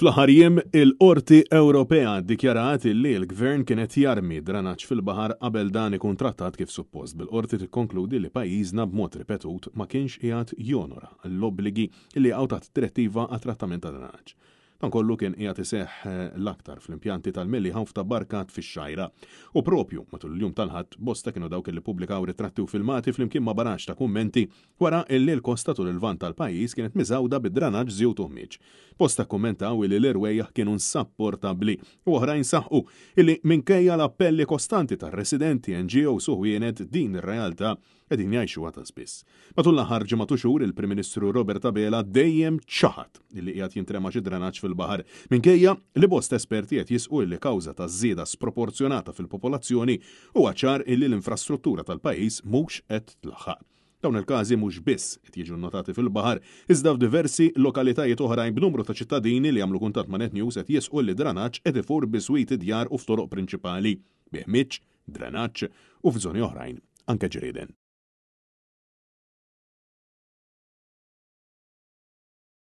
Fl-ħarjem, il-Qorti Ewropea dikjarat li l-Gvern kienet jarmi dranaċ fil-bahar qabel dan kontrattat kif suppost bil-Qorti tikkonkludi li pajjiżna b'mod ripetut ma kienx qiegħed jonora l-obbligi li għawtat direttiva għat trattament ta' dranaċ. Dan kollu kien qiegħed iseħħ eh, l-aktar fl-impjanti tal-milli ħanfta barkat fix-xajra. U propju matul il-jum tal-ħadd bosta kienu dawk li pubblikaw ritratti u filmati flimkien ma barax ta' kummenti wara illi l-kosta tul il-vant tal-pajjiż kienet miżawda bid-dranaġġ żju tuħmiġ. Bosta kommentaw li l-irwejjaħ kienu nsapportabbli u oħrajn saħħu illi minkejja l-appelli kostanti tar-residenti NGO suħwienet din ir-realtà edin jgħixu għata spiss. Matulla ħarġi matu xhur il-Prim-Ministru Robert Abela dejjem ċaħat illi qiegħed jintrema xi dranaġġ fil-bahar minkejja li bost esperti qed jisqu li kawża ta' żieda sproporzjonata fil-popolazzjoni huwa ċar illi l-infrastruttura tal-pajjiż mhux qed tlaħħaq. Dawn il-każi mhux biss qed jiġu notati fil-baħar, iżda f'diversi lokalitajiet oħrajn b'numru ta' ċittadini li għamlu kuntat ma' Net News qed jisqu li dranaġġ qed ifur biswiti djar u f'toroq prinċipali, biħmiċ, dranaġġ u f'żoni oħrajn anke ġrieden.